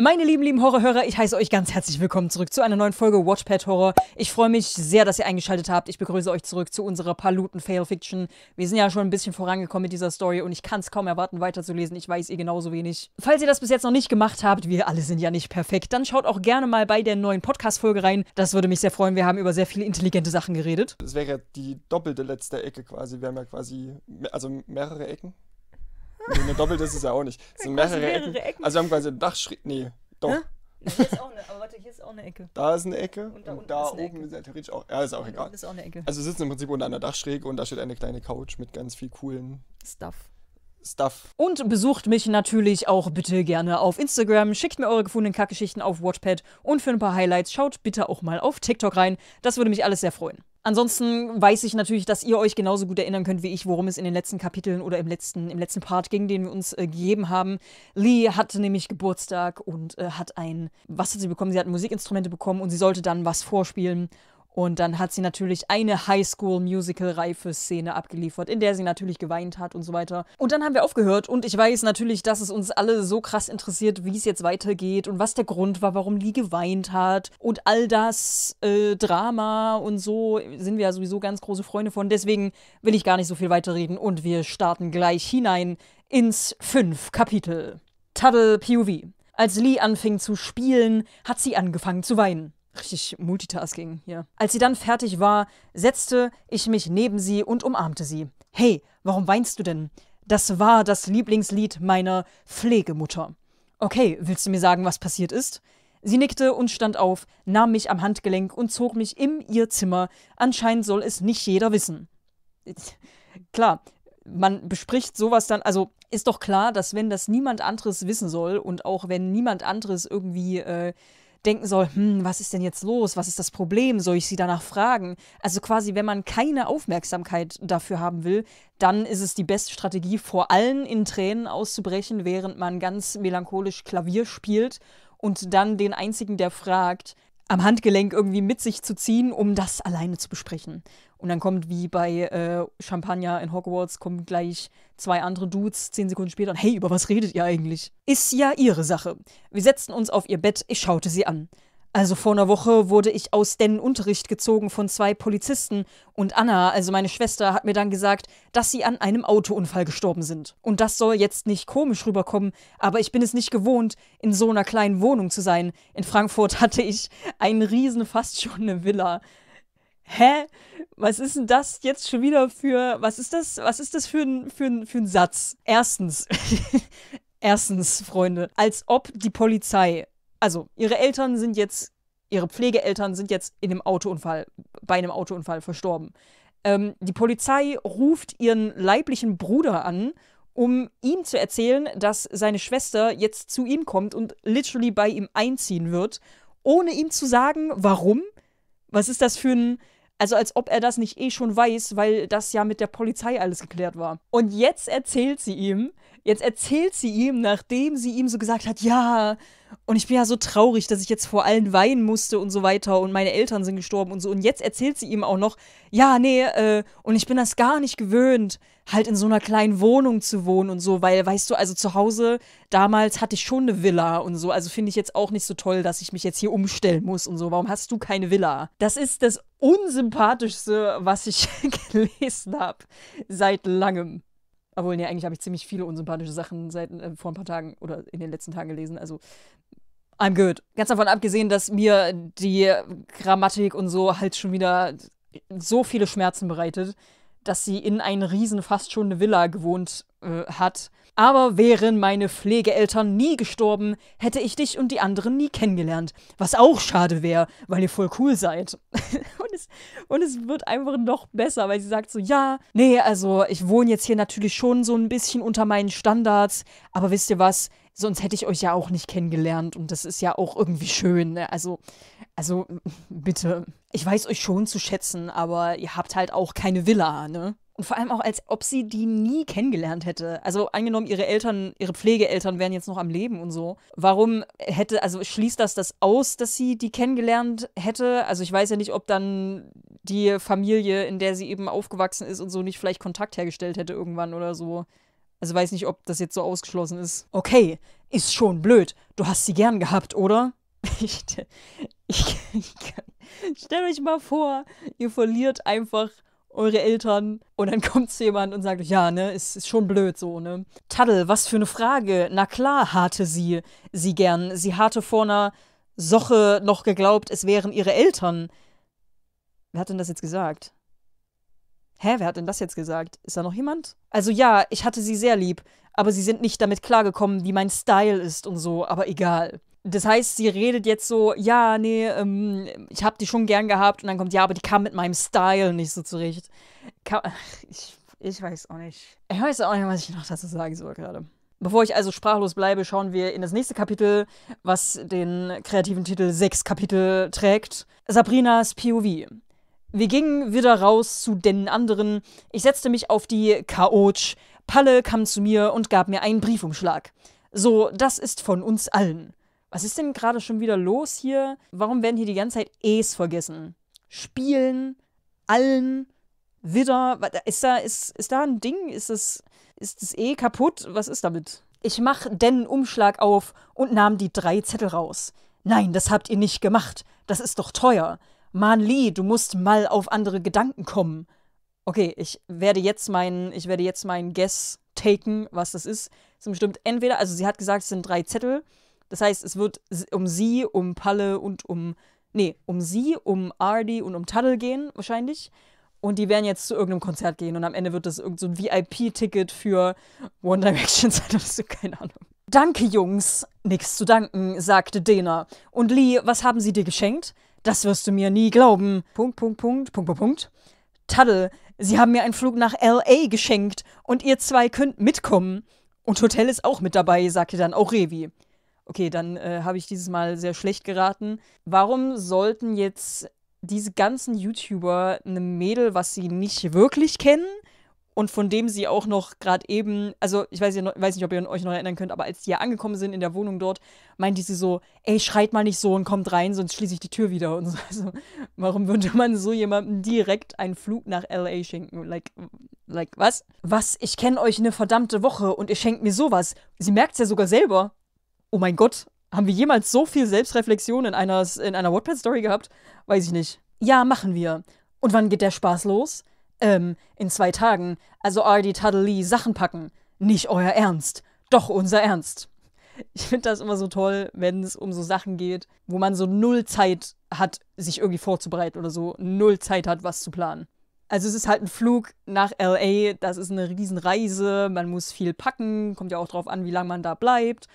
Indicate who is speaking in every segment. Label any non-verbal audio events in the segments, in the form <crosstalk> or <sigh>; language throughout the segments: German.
Speaker 1: Meine lieben, lieben Horrorhörer, ich heiße euch ganz herzlich willkommen zurück zu einer neuen Folge Watchpad Horror. Ich freue mich sehr, dass ihr eingeschaltet habt. Ich begrüße euch zurück zu unserer Paluten Fail Fiction. Wir sind ja schon ein bisschen vorangekommen mit dieser Story und ich kann es kaum erwarten, weiterzulesen. Ich weiß ihr genauso wenig. Falls ihr das bis jetzt noch nicht gemacht habt, wir alle sind ja nicht perfekt, dann schaut auch gerne mal bei der neuen Podcast-Folge rein. Das würde mich sehr freuen. Wir haben über sehr viele intelligente Sachen geredet. Es wäre die doppelte letzte Ecke quasi. Wir haben ja quasi, also mehrere Ecken. Nee, eine doppelte ist es ja auch nicht. Es sind mehrere, mehrere Ecken. Ecken. Also wir haben quasi einen Dachschräg. Nee, doch. Hä? hier ist auch eine, aber warte, hier ist auch eine Ecke. Da ist eine Ecke und da, und da ist oben Ecke. ist ja theoretisch auch. Ja, ist auch und egal. Ist auch also wir sitzen im Prinzip unter einer Dachschräge und da steht eine kleine Couch mit ganz viel coolen Stuff. Stuff. Und besucht mich natürlich auch bitte gerne auf Instagram, schickt mir eure gefundenen Kackgeschichten auf Watchpad und für ein paar Highlights schaut bitte auch mal auf TikTok rein. Das würde mich alles sehr freuen. Ansonsten weiß ich natürlich, dass ihr euch genauso gut erinnern könnt wie ich, worum es in den letzten Kapiteln oder im letzten, im letzten Part ging, den wir uns äh, gegeben haben. Lee hatte nämlich Geburtstag und äh, hat ein, was hat sie bekommen? Sie hat Musikinstrumente bekommen und sie sollte dann was vorspielen. Und dann hat sie natürlich eine Highschool-Musical-reife Szene abgeliefert, in der sie natürlich geweint hat und so weiter. Und dann haben wir aufgehört und ich weiß natürlich, dass es uns alle so krass interessiert, wie es jetzt weitergeht und was der Grund war, warum Lee geweint hat und all das äh, Drama und so sind wir ja sowieso ganz große Freunde von. Deswegen will ich gar nicht so viel weiterreden und wir starten gleich hinein ins fünf Kapitel. Tuttle POV. Als Lee anfing zu spielen, hat sie angefangen zu weinen. Richtig Multitasking hier. Als sie dann fertig war, setzte ich mich neben sie und umarmte sie. Hey, warum weinst du denn? Das war das Lieblingslied meiner Pflegemutter. Okay, willst du mir sagen, was passiert ist? Sie nickte und stand auf, nahm mich am Handgelenk und zog mich in ihr Zimmer. Anscheinend soll es nicht jeder wissen. Klar, man bespricht sowas dann, also ist doch klar, dass wenn das niemand anderes wissen soll und auch wenn niemand anderes irgendwie äh, denken soll, hm, was ist denn jetzt los? Was ist das Problem? Soll ich sie danach fragen? Also quasi, wenn man keine Aufmerksamkeit dafür haben will, dann ist es die beste Strategie, vor allem in Tränen auszubrechen, während man ganz melancholisch Klavier spielt und dann den einzigen, der fragt, am Handgelenk irgendwie mit sich zu ziehen, um das alleine zu besprechen. Und dann kommt wie bei äh, Champagner in Hogwarts, kommen gleich zwei andere Dudes zehn Sekunden später und hey, über was redet ihr eigentlich? Ist ja ihre Sache. Wir setzten uns auf ihr Bett, ich schaute sie an. Also vor einer Woche wurde ich aus den Unterricht gezogen von zwei Polizisten und Anna, also meine Schwester, hat mir dann gesagt, dass sie an einem Autounfall gestorben sind. Und das soll jetzt nicht komisch rüberkommen, aber ich bin es nicht gewohnt, in so einer kleinen Wohnung zu sein. In Frankfurt <laughs> hatte ich einen riesen, fast schon eine Villa. Hä? Was ist denn das jetzt schon wieder für. Was ist das? Was ist das für ein, für ein, für ein Satz? Erstens. <laughs> Erstens, Freunde, als ob die Polizei also ihre Eltern sind jetzt, ihre Pflegeeltern sind jetzt in einem Autounfall, bei einem Autounfall verstorben. Ähm, die Polizei ruft ihren leiblichen Bruder an, um ihm zu erzählen, dass seine Schwester jetzt zu ihm kommt und literally bei ihm einziehen wird, ohne ihm zu sagen, warum. Was ist das für ein. Also als ob er das nicht eh schon weiß, weil das ja mit der Polizei alles geklärt war. Und jetzt erzählt sie ihm, jetzt erzählt sie ihm, nachdem sie ihm so gesagt hat, ja, und ich bin ja so traurig, dass ich jetzt vor allen weinen musste und so weiter und meine Eltern sind gestorben und so. Und jetzt erzählt sie ihm auch noch, ja, nee, äh, und ich bin das gar nicht gewöhnt, halt in so einer kleinen Wohnung zu wohnen und so, weil, weißt du, also zu Hause damals hatte ich schon eine Villa und so. Also finde ich jetzt auch nicht so toll, dass ich mich jetzt hier umstellen muss und so. Warum hast du keine Villa? Das ist das Unsympathischste, was ich <laughs> gelesen habe seit langem. Obwohl, ja, eigentlich habe ich ziemlich viele unsympathische Sachen seit äh, vor ein paar Tagen oder in den letzten Tagen gelesen. Also, I'm good. Ganz davon abgesehen, dass mir die Grammatik und so halt schon wieder so viele Schmerzen bereitet, dass sie in einen riesen, fast schon eine Villa gewohnt äh, hat aber wären meine Pflegeeltern nie gestorben, hätte ich dich und die anderen nie kennengelernt. Was auch schade wäre, weil ihr voll cool seid. <laughs> und, es, und es wird einfach noch besser, weil sie sagt so, ja, nee, also ich wohne jetzt hier natürlich schon so ein bisschen unter meinen Standards, aber wisst ihr was, sonst hätte ich euch ja auch nicht kennengelernt und das ist ja auch irgendwie schön. Ne? Also, also bitte, ich weiß euch schon zu schätzen, aber ihr habt halt auch keine Villa, ne? Und vor allem auch, als ob sie die nie kennengelernt hätte. Also angenommen, ihre Eltern, ihre Pflegeeltern wären jetzt noch am Leben und so. Warum hätte, also schließt das das aus, dass sie die kennengelernt hätte? Also ich weiß ja nicht, ob dann die Familie, in der sie eben aufgewachsen ist und so, nicht vielleicht Kontakt hergestellt hätte irgendwann oder so. Also weiß nicht, ob das jetzt so ausgeschlossen ist. Okay, ist schon blöd. Du hast sie gern gehabt, oder? <laughs> Ich, ich, ich, stell euch mal vor, ihr verliert einfach eure Eltern und dann <laughs> kommt jemand und sagt, ja, ne, ist, ist schon blöd so, ne. Taddel, was für eine Frage. Na klar, harte sie sie gern. Sie hatte vor einer Soche noch geglaubt, es wären ihre Eltern. Wer hat denn das jetzt gesagt? Hä, wer hat denn das jetzt gesagt? Ist da noch jemand? Also ja, ich hatte sie sehr lieb, aber sie sind nicht damit klargekommen, wie mein Style ist und so, aber egal. Das heißt, sie redet jetzt so, ja, nee, ähm, ich hab die schon gern gehabt. Und dann kommt, ja, aber die kam mit meinem Style nicht so zurecht. Ka ich, ich weiß auch nicht. Ich weiß auch nicht, was ich noch dazu sagen soll gerade. Bevor ich also sprachlos bleibe, schauen wir in das nächste Kapitel, was den kreativen Titel Sechs Kapitel trägt. Sabrinas POV. Wir gingen wieder raus zu den anderen. Ich setzte mich auf die Couch. Palle kam zu mir und gab mir einen Briefumschlag. So, das ist von uns allen. Was ist denn gerade schon wieder los hier? Warum werden hier die ganze Zeit Es vergessen? Spielen, allen, Widder, Ist da, ist, ist da ein Ding? Ist das, ist das E kaputt? Was ist damit? Ich mach den Umschlag auf und nahm die drei Zettel raus. Nein, das habt ihr nicht gemacht. Das ist doch teuer. Man Lee, du musst mal auf andere Gedanken kommen. Okay, ich werde jetzt meinen, ich werde jetzt meinen Guess taken, was das ist. Es sind bestimmt entweder, also sie hat gesagt, es sind drei Zettel. Das heißt, es wird um sie, um Palle und um. Nee, um sie, um Ardy und um Tuttle gehen, wahrscheinlich. Und die werden jetzt zu irgendeinem Konzert gehen und am Ende wird das irgendein so VIP-Ticket für One Direction <laughs> sein oder so, keine Ahnung. Danke, Jungs. Nichts zu danken, sagte Dena. Und Lee, was haben sie dir geschenkt? Das wirst du mir nie glauben. Punkt, Punkt, Punkt, Punkt, Punkt, Punkt. Taddle, sie haben mir einen Flug nach L.A. geschenkt und ihr zwei könnt mitkommen. Und Hotel ist auch mit dabei, sagte dann auch Revi okay, dann äh, habe ich dieses Mal sehr schlecht geraten. Warum sollten jetzt diese ganzen YouTuber einem Mädel, was sie nicht wirklich kennen und von dem sie auch noch gerade eben, also ich weiß, ja, weiß nicht, ob ihr euch noch erinnern könnt, aber als die ja angekommen sind in der Wohnung dort, meinte sie so, ey, schreit mal nicht so und kommt rein, sonst schließe ich die Tür wieder und so. <laughs> Also, warum würde man so jemandem direkt einen Flug nach L.A. schenken? Like, like, was? Was? Ich kenne euch eine verdammte Woche und ihr schenkt mir sowas. Sie merkt es ja sogar selber oh mein Gott, haben wir jemals so viel Selbstreflexion in einer, in einer Wattpad-Story gehabt? Weiß ich nicht. Ja, machen wir. Und wann geht der Spaß los? Ähm, in zwei Tagen. Also Ardy Tuddle Lee, Sachen packen. Nicht euer Ernst. Doch unser Ernst. Ich finde das immer so toll, wenn es um so Sachen geht, wo man so null Zeit hat, sich irgendwie vorzubereiten oder so null Zeit hat, was zu planen. Also es ist halt ein Flug nach LA, das ist eine Riesenreise, man muss viel packen, kommt ja auch drauf an, wie lange man da bleibt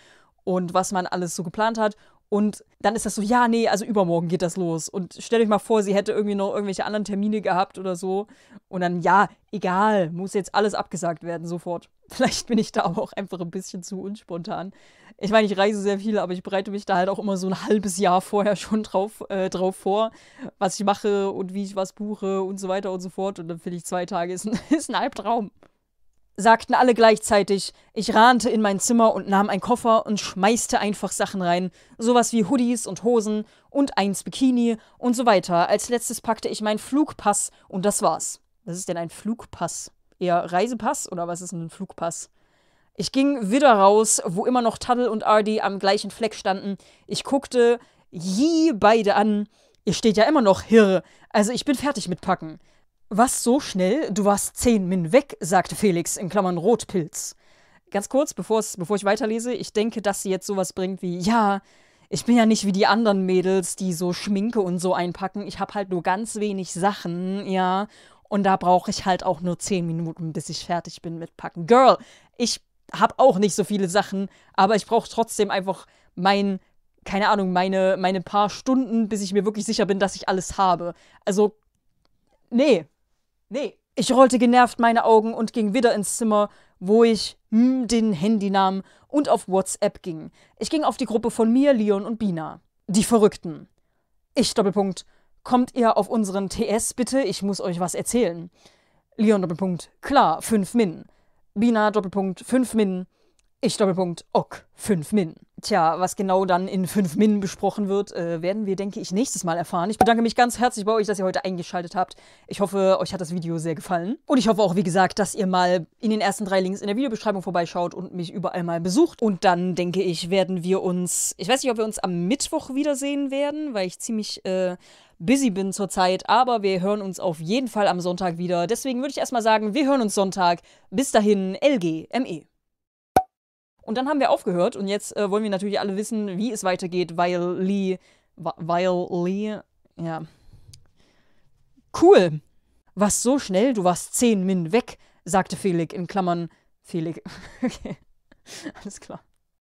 Speaker 1: und was man alles so geplant hat. Und dann ist das so, ja, nee, also übermorgen geht das los. Und stell euch mal vor, sie hätte irgendwie noch irgendwelche anderen Termine gehabt oder so. Und dann, ja, egal, muss jetzt alles abgesagt werden sofort. <laughs> Vielleicht bin ich da aber auch einfach ein bisschen zu unspontan. Ich meine, ich reise sehr viel, aber ich bereite mich da halt auch immer so ein halbes Jahr vorher <laughs> schon drauf, äh, drauf vor, was ich mache und wie ich was buche und so weiter und so fort. Und dann finde ich, zwei Tage ist ein, <laughs> ist ein Albtraum sagten alle gleichzeitig. Ich rannte in mein Zimmer und nahm einen Koffer und schmeißte einfach Sachen rein. Sowas wie Hoodies und Hosen und eins Bikini und so weiter. Als letztes packte ich meinen Flugpass und das war's. Was ist denn ein Flugpass? Eher Reisepass oder was ist denn ein Flugpass? Ich ging wieder raus, wo immer noch Tuddle und Ardy am gleichen Fleck standen. Ich guckte je beide an. Ihr steht ja immer noch Hirr. Also ich bin fertig mit Packen. Was so schnell? Du warst zehn Min weg, sagte Felix in Klammern Rotpilz. Ganz kurz, bevor ich weiterlese, ich denke, dass sie jetzt sowas bringt wie, ja, ich bin ja nicht wie die anderen Mädels, die so Schminke und so einpacken. Ich habe halt nur ganz wenig Sachen, ja. Und da brauche ich halt auch nur zehn Minuten, bis ich fertig bin mit Packen. Girl, ich habe auch nicht so viele Sachen, aber ich brauche trotzdem einfach mein keine Ahnung, meine, meine paar Stunden, bis ich mir wirklich sicher bin, dass ich alles habe. Also, nee, Nee. Ich rollte genervt meine Augen und ging wieder ins Zimmer, wo ich hm, den Handy nahm und auf WhatsApp ging. Ich ging auf die Gruppe von mir, Leon und Bina. Die Verrückten. Ich Doppelpunkt. Kommt ihr auf unseren TS bitte? Ich muss euch was erzählen. Leon Doppelpunkt. Klar, 5 Min. Bina Doppelpunkt 5 Min. Ich Doppelpunkt ok 5 Min. Tja, was genau dann in 5 Min besprochen wird, äh, werden wir, denke ich, nächstes Mal erfahren. Ich bedanke mich ganz herzlich bei euch, dass ihr heute eingeschaltet habt. Ich hoffe, euch hat das Video sehr gefallen. Und ich hoffe auch, wie gesagt, dass ihr mal in den ersten drei Links in der Videobeschreibung vorbeischaut und mich überall mal besucht. Und dann, denke ich, werden wir uns, ich weiß nicht, ob wir uns am Mittwoch wiedersehen werden, weil ich ziemlich äh, busy bin zurzeit. Aber wir hören uns auf jeden Fall am Sonntag wieder. Deswegen würde ich erstmal sagen, wir hören uns Sonntag. Bis dahin, LGME. Und dann haben wir aufgehört und jetzt äh, wollen wir natürlich alle wissen, wie es weitergeht, weil Lee. Weil Lee. Ja. Cool. Was so schnell, du warst zehn Min weg, sagte Felix in Klammern. Felix. <laughs> okay. Alles klar.